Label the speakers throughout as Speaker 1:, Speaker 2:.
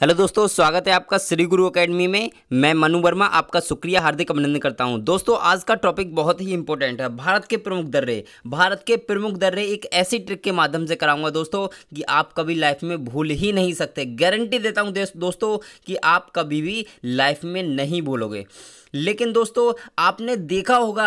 Speaker 1: hello दोस्तों स्वागत है आपका श्री गुरु एकेडमी में मैं मनु वर्मा आपका शुक्रिया हार्दिक अभिनंदन करता हूं दोस्तों आज का टॉपिक बहुत ही इंपॉर्टेंट है भारत के प्रमुख दर्रे भारत के प्रमुख दर्रे एक ऐसी ट्रिक के माध्यम से कराऊंगा दोस्तों कि आप कभी लाइफ में भूल ही नहीं सकते गारंटी देता हूँ दोस्तों कि आप कभी भी लाइफ में नहीं भूलोगे लेकिन दोस्तों आपने देखा होगा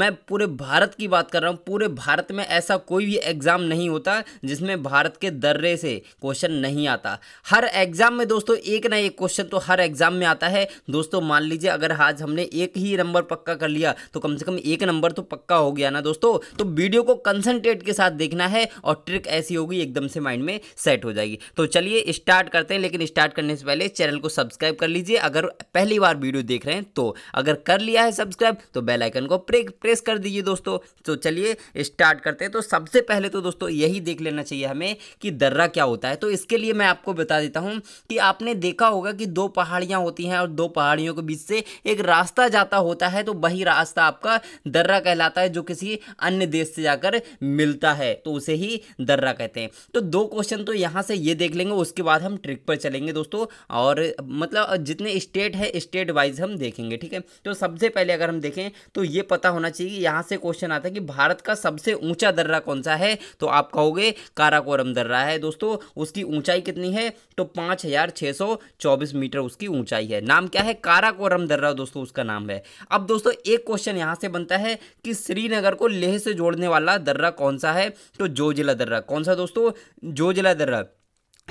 Speaker 1: मैं पूरे भारत की बात कर रहा हूँ पूरे भारत में ऐसा कोई भी एग्ज़ाम नहीं होता जिसमें भारत के दर्रे से क्वेश्चन नहीं आता हर एग्ज़ाम में दोस्तों एक ना एक क्वेश्चन तो हर एग्जाम में आता है दोस्तों मान लीजिए अगर आज हमने एक ही नंबर पक्का कर लिया तो कम से कम एक नंबर तो पक्का हो गया ना दोस्तों तो वीडियो को कंसंट्रेट के साथ देखना है और ट्रिक ऐसी होगी एकदम से माइंड में सेट हो जाएगी तो चलिए स्टार्ट करते हैं लेकिन स्टार्ट करने से पहले चैनल को सब्सक्राइब कर लीजिए अगर पहली बार वीडियो देख रहे हैं तो अगर कर लिया है सब्सक्राइब तो बेलाइकन को प्रेस कर दीजिए दोस्तों तो चलिए स्टार्ट करते हैं तो सबसे पहले तो दोस्तों यही देख लेना चाहिए हमें कि दर्रा क्या होता है तो इसके लिए मैं आपको बता देता हूँ कि आपने देखा होगा कि दो पहाड़ियाँ होती हैं और दो पहाड़ियों के बीच से एक रास्ता जाता होता है तो वही रास्ता आपका दर्रा कहलाता है जो किसी अन्य देश से जाकर मिलता है तो उसे ही दर्रा कहते हैं तो दो क्वेश्चन तो यहाँ से ये देख लेंगे उसके बाद हम ट्रिक पर चलेंगे दोस्तों और मतलब जितने स्टेट है स्टेट वाइज हम देखेंगे ठीक है तो सबसे पहले अगर हम देखें तो ये पता होना चाहिए कि यहाँ से क्वेश्चन आता है कि भारत का सबसे ऊंचा दर्रा कौन सा है तो आप कहोगे काराकोरम दर्रा है दोस्तों उसकी ऊंचाई कितनी है तो पाँच हज़ार 2624 मीटर उसकी ऊंचाई है नाम क्या है काराकोरम दर्रा दोस्तों उसका नाम है अब दोस्तों एक क्वेश्चन यहां से बनता है कि श्रीनगर को लेह से जोड़ने वाला दर्रा कौन सा है तो जोजिला दर्रा कौन सा दोस्तों जोजिला दर्रा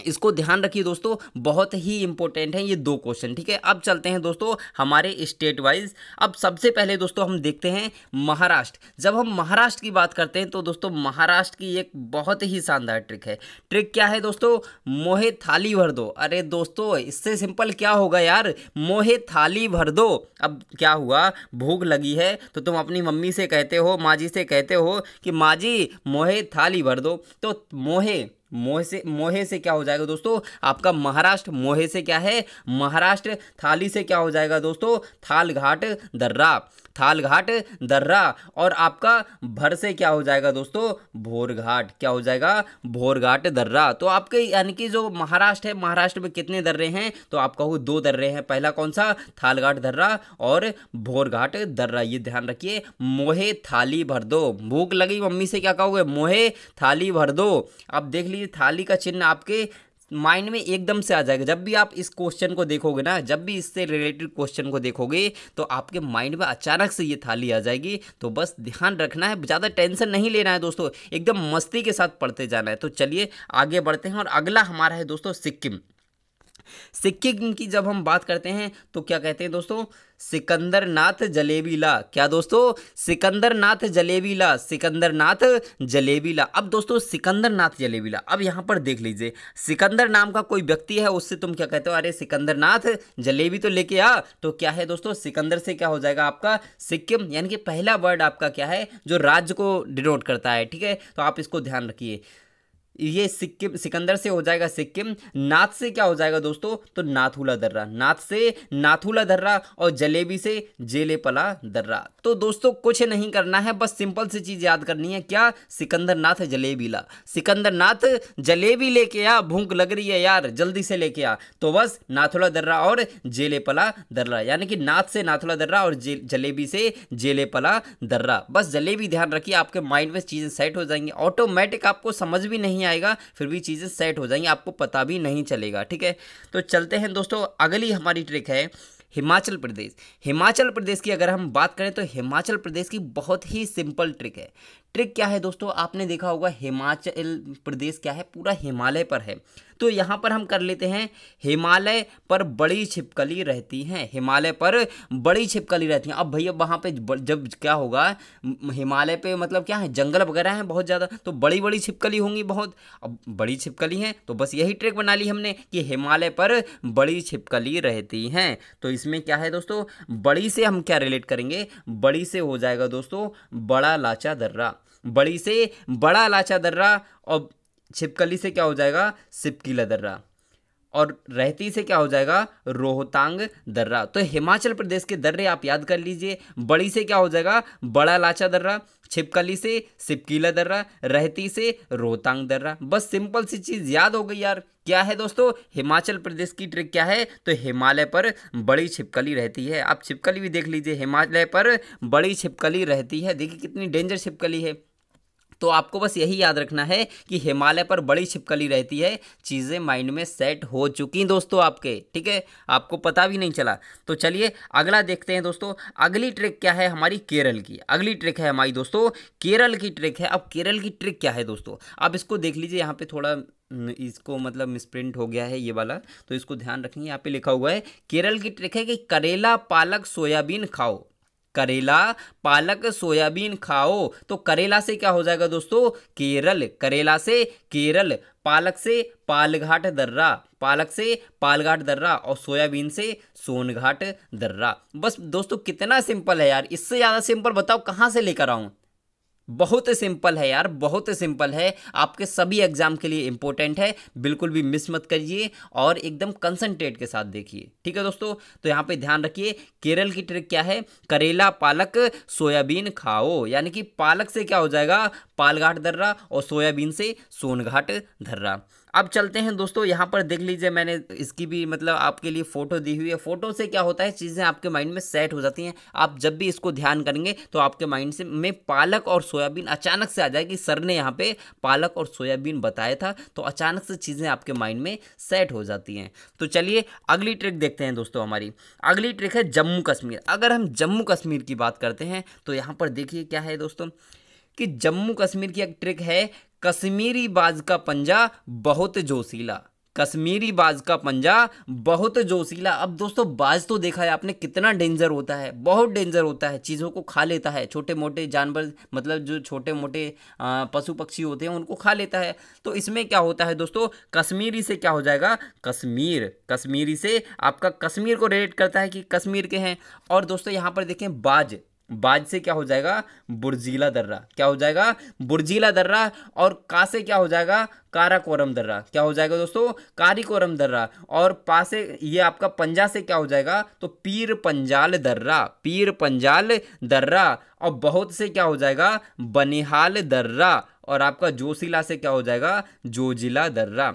Speaker 1: इसको ध्यान रखिए दोस्तों बहुत ही इंपॉर्टेंट है ये दो क्वेश्चन ठीक है अब चलते हैं दोस्तों हमारे स्टेट वाइज अब सबसे पहले दोस्तों हम देखते हैं महाराष्ट्र जब हम महाराष्ट्र की बात करते हैं तो दोस्तों महाराष्ट्र की एक बहुत ही शानदार ट्रिक है ट्रिक क्या है दोस्तों मोहे थाली भर दो अरे दोस्तों इससे सिंपल क्या होगा यार मोहे थाली भर दो अब क्या हुआ भूख लगी है तो तुम अपनी मम्मी से कहते हो माँ जी से कहते हो कि माँ जी मोहे थाली भर दो तो मोहे मोहे से मोहे से क्या हो जाएगा दोस्तों आपका महाराष्ट्र मोहे से क्या है महाराष्ट्र थाली से क्या हो जाएगा दोस्तों थाल घाट दर्रा थालघाट दर्रा और आपका भर से क्या हो जाएगा दोस्तों भोरघाट क्या हो जाएगा भोरघाट दर्रा तो आपके यानी कि जो महाराष्ट्र है महाराष्ट्र में कितने दर्रे हैं तो आप कहो दो दर्रे हैं पहला कौन सा थालघाट दर्रा और भोरघाट दर्रा ये ध्यान रखिए मोहे थाली भर दो भूख लगी मम्मी से क्या कहोगे मोहे थाली भर दो अब देख लीजिए थाली का चिन्ह आपके माइंड में एकदम से आ जाएगा जब भी आप इस क्वेश्चन को देखोगे ना जब भी इससे रिलेटेड क्वेश्चन को देखोगे तो आपके माइंड में अचानक से ये थाली आ जाएगी तो बस ध्यान रखना है ज़्यादा टेंशन नहीं लेना है दोस्तों एकदम मस्ती के साथ पढ़ते जाना है तो चलिए आगे बढ़ते हैं और अगला हमारा है दोस्तों सिक्किम सिक्के की जब हम बात करते हैं तो क्या कहते हैं दोस्तों सिकंदर नाथ जलेबीला क्या दोस्तों सिकंदर नाथ जलेबीला सिकंदर नाथ जलेबीला अब दोस्तों सिकंदर नाथ जलेबीला अब यहाँ पर देख लीजिए सिकंदर नाम का कोई व्यक्ति है उससे तुम क्या कहते हो अरे सिकंदर नाथ जलेबी तो लेके आ तो क्या है दोस्तों सिकंदर से क्या हो जाएगा आपका सिक्किम यानी कि पहला वर्ड आपका क्या है जो राज्य को डिनोट करता है ठीक है तो आप इसको ध्यान रखिए ये सिक्किम सिकंदर से हो जाएगा सिक्किम नाथ से क्या हो जाएगा दोस्तों तो नाथुला दर्रा नाथ से नाथुला दर्रा और जलेबी से जेलेपला दर्रा तो दोस्तों कुछ नहीं करना है बस सिंपल सी चीज़ याद करनी है क्या सिकंदर नाथ जलेबीला सिकंदर नाथ जलेबी लेके आ भूख लग रही है यार जल्दी से लेके आ तो बस नाथुला दर्रा और जेलेपला दर्रा यानी कि नाथ से नाथुला दर्रा और जलेबी से जेलेपला दर्रा बस जलेबी ध्यान रखिए आपके माइंड में चीज़ें सेट हो जाएंगी ऑटोमेटिक आपको समझ भी नहीं नहीं आएगा फिर भी चीज़ें सेट हो जाएंगी आपको पता भी नहीं चलेगा ठीक है तो चलते हैं दोस्तों अगली हमारी ट्रिक है हिमाचल प्रदेश हिमाचल प्रदेश की अगर हम बात करें तो हिमाचल प्रदेश की बहुत ही सिंपल ट्रिक है ट्रिक क्या है दोस्तों आपने देखा होगा हिमाचल प्रदेश क्या है पूरा हिमालय पर है तो यहाँ पर हम कर लेते हैं हिमालय पर बड़ी छिपकली रहती हैं हिमालय पर बड़ी छिपकली रहती हैं अब भैया वहाँ पे जब क्या होगा हिमालय पे मतलब क्या है जंगल वगैरह हैं बहुत ज़्यादा तो बड़ी बड़ी छिपकली होंगी बहुत अब बड़ी छिपकली हैं तो बस यही ट्रिक बना ली हमने कि हिमालय पर बड़ी छिपकली रहती हैं तो इसमें क्या है दोस्तों बड़ी से हम क्या रिलेट करेंगे बड़ी से हो जाएगा दोस्तों बड़ा लाचा दर्रा बड़ी से बड़ा लाचा दर्रा और छिपकली से क्या हो जाएगा सिपकीला दर्रा और रहती से क्या हो जाएगा रोहतांग दर्रा तो हिमाचल प्रदेश के दर्रे आप याद कर लीजिए बड़ी से क्या हो जाएगा बड़ा लाचा दर्रा छिपकली से सिपकीला दर्रा रहती से रोहतांग दर्रा बस सिंपल सी चीज़ याद हो गई यार क्या है दोस्तों हिमाचल प्रदेश की ट्रिक क्या है तो हिमालय पर बड़ी छिपकली रहती है आप छिपकली भी देख लीजिए हिमालय पर बड़ी छिपकली रहती है देखिए कितनी डेंजर छिपकली है तो आपको बस यही याद रखना है कि हिमालय पर बड़ी छिपकली रहती है चीज़ें माइंड में सेट हो चुकी हैं दोस्तों आपके ठीक है आपको पता भी नहीं चला तो चलिए अगला देखते हैं दोस्तों अगली ट्रिक क्या है हमारी केरल की अगली ट्रिक है हमारी दोस्तों केरल की ट्रिक है अब केरल की ट्रिक क्या है दोस्तों अब इसको देख लीजिए यहाँ पर थोड़ा इसको मतलब मिसप्रिंट हो गया है ये वाला तो इसको ध्यान रखेंगे यहाँ पे लिखा हुआ है केरल की ट्रिक है कि करेला पालक सोयाबीन खाओ करेला पालक सोयाबीन खाओ तो करेला से क्या हो जाएगा दोस्तों केरल करेला से केरल पालक से पालघाट दर्रा पालक से पालघाट दर्रा और सोयाबीन से सोनघाट दर्रा बस दोस्तों कितना सिंपल है यार इससे ज़्यादा सिंपल बताओ कहाँ से लेकर आऊँ बहुत सिंपल है यार बहुत सिंपल है आपके सभी एग्जाम के लिए इंपॉर्टेंट है बिल्कुल भी मिस मत करिए और एकदम कंसनट्रेट के साथ देखिए ठीक है दोस्तों तो यहाँ पे ध्यान रखिए केरल की ट्रिक क्या है करेला पालक सोयाबीन खाओ यानी कि पालक से क्या हो जाएगा पालघाट दर्रा और सोयाबीन से सोनघाट दर्रा अब चलते हैं दोस्तों यहाँ पर देख लीजिए मैंने इसकी भी मतलब आपके लिए फ़ोटो दी हुई है फ़ोटो से क्या होता है चीज़ें आपके माइंड में सेट हो जाती हैं आप जब भी इसको ध्यान करेंगे तो आपके माइंड से में पालक और सोयाबीन अचानक से आ जाएगी सर ने यहाँ पे पालक और सोयाबीन बताया था तो अचानक से चीज़ें आपके माइंड में सेट हो जाती हैं तो चलिए अगली ट्रिक देखते हैं दोस्तों हमारी अगली ट्रिक है जम्मू कश्मीर अगर हम जम्मू कश्मीर की बात करते हैं तो यहाँ पर देखिए क्या है दोस्तों कि जम्मू कश्मीर की एक ट्रिक है कश्मीरी बाज का पंजा बहुत जोशीला कश्मीरी बाज का पंजा बहुत जोशीला अब दोस्तों बाज तो देखा है आपने कितना डेंजर होता है बहुत डेंजर होता है चीज़ों को खा लेता है छोटे मोटे जानवर मतलब जो छोटे मोटे पशु पक्षी होते हैं उनको खा लेता है तो इसमें क्या होता है दोस्तों कश्मीरी से क्या हो जाएगा कश्मीर कश्मीरी से आपका कश्मीर को रिलेट करता है कि कश्मीर के हैं और दोस्तों यहाँ पर देखें बाज बाज से क्या हो जाएगा बुर्जीला दर्रा क्या हो जाएगा बुर्जीला दर्रा और का से क्या हो जाएगा काराकोरम दर्रा क्या हो जाएगा दोस्तों कारिकोरम दर्रा और पा से ये आपका पंजा से क्या हो जाएगा तो पीर पंजाल दर्रा पीर पंजाल दर्रा और बहुत से क्या हो जाएगा बनिहाल दर्रा और आपका जोशिला से क्या हो जाएगा जोजिला दर्रा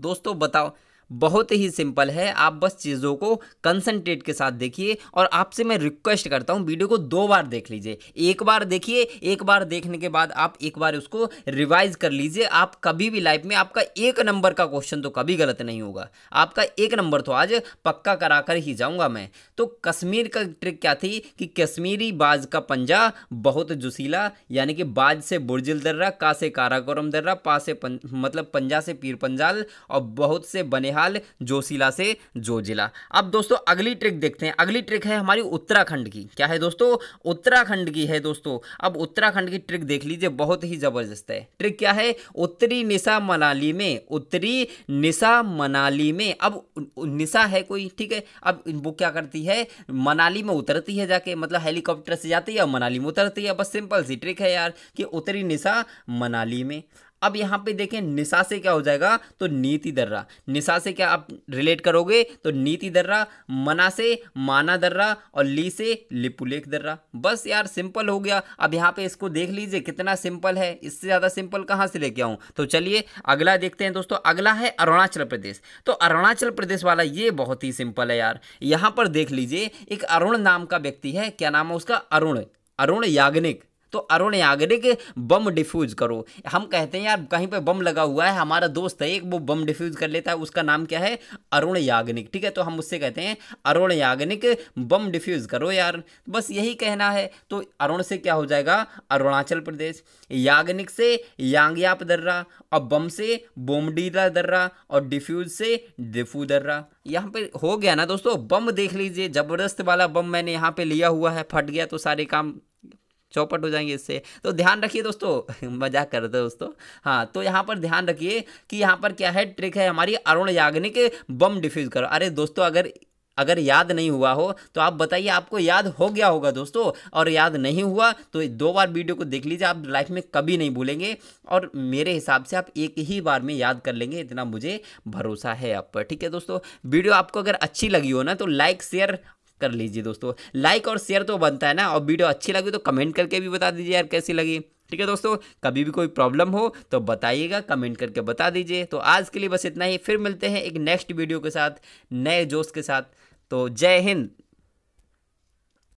Speaker 1: दोस्तों बताओ बहुत ही सिंपल है आप बस चीज़ों को कंसनट्रेट के साथ देखिए और आपसे मैं रिक्वेस्ट करता हूँ वीडियो को दो बार देख लीजिए एक बार देखिए एक बार देखने के बाद आप एक बार उसको रिवाइज कर लीजिए आप कभी भी लाइफ में आपका एक नंबर का क्वेश्चन तो कभी गलत नहीं होगा आपका एक नंबर तो आज पक्का करा कर ही जाऊँगा मैं तो कश्मीर का ट्रिक क्या थी कि कश्मीरी बाज का पंजा बहुत जुसीला यानी कि बाज से बुरजिल दर्रा का से काराकोरम दर्रा पा से पन, मतलब पंजा से पीर पंजाल और बहुत से बनेहा फिलहाल जोशीला से जो जिला अब दोस्तों अगली ट्रिक देखते हैं अगली ट्रिक है हमारी उत्तराखंड की क्या है दोस्तों उत्तराखंड की है दोस्तों अब उत्तराखंड की ट्रिक देख लीजिए बहुत ही ज़बरदस्त है ट्रिक क्या है उत्तरी निशा मनाली में उत्तरी निशा मनाली में अब निशा है कोई ठीक है अब वो क्या करती है मनाली में उतरती है जाके मतलब हेलीकॉप्टर से जाती है मनाली में उतरती है बस सिंपल सी ट्रिक है यार कि उत्तरी निशा मनाली में अब यहाँ पे देखें निशा से क्या हो जाएगा तो नीति दर्रा निशा से क्या आप रिलेट करोगे तो नीति दर्रा मना से माना दर्रा और ली से लिपुलेख दर्रा बस यार सिंपल हो गया अब यहाँ पे इसको देख लीजिए कितना सिंपल है इससे ज़्यादा सिंपल कहाँ से लेके आऊँ तो चलिए अगला देखते हैं दोस्तों अगला है अरुणाचल प्रदेश तो अरुणाचल प्रदेश वाला ये बहुत ही सिंपल है यार यहाँ पर देख लीजिए एक अरुण नाम का व्यक्ति है क्या नाम है उसका अरुण अरुण याग्निक तो अरुण यागरिक बम डिफ्यूज़ करो हम कहते हैं यार कहीं पे बम लगा हुआ है हमारा दोस्त है एक वो बम डिफ्यूज़ कर लेता है उसका नाम क्या है अरुण याग्निक ठीक है तो हम उससे कहते हैं अरुण याग्निक बम डिफ्यूज़ करो यार बस यही कहना है तो अरुण से क्या हो जाएगा अरुणाचल प्रदेश याग्निक से यांगयाप दर्रा और बम से बोमडीला दर्रा और डिफ्यूज़ से डिफू दर्रा यहाँ पे हो गया ना दोस्तों बम देख लीजिए ज़बरदस्त वाला बम मैंने यहाँ पे लिया हुआ है फट गया तो सारे काम चौपट हो जाएंगे इससे तो ध्यान रखिए दोस्तों मजाक कर दो दोस्तों हाँ तो यहाँ पर ध्यान रखिए कि यहाँ पर क्या है ट्रिक है हमारी अरुण याग्निक बम डिफ्यूज करो अरे दोस्तों अगर अगर याद नहीं हुआ हो तो आप बताइए आपको याद हो गया होगा दोस्तों और याद नहीं हुआ तो दो बार वीडियो को देख लीजिए आप लाइफ में कभी नहीं भूलेंगे और मेरे हिसाब से आप एक ही बार में याद कर लेंगे इतना मुझे भरोसा है आप पर ठीक है दोस्तों वीडियो आपको अगर अच्छी लगी हो ना तो लाइक शेयर कर लीजिए दोस्तों लाइक और शेयर तो बनता है ना और वीडियो अच्छी लगी तो कमेंट करके भी बता दीजिए यार कैसी लगी ठीक है दोस्तों कभी भी कोई प्रॉब्लम हो तो बताइएगा कमेंट करके बता दीजिए तो आज के लिए बस इतना ही फिर मिलते हैं एक नेक्स्ट वीडियो के साथ नए जोश के साथ तो जय हिंद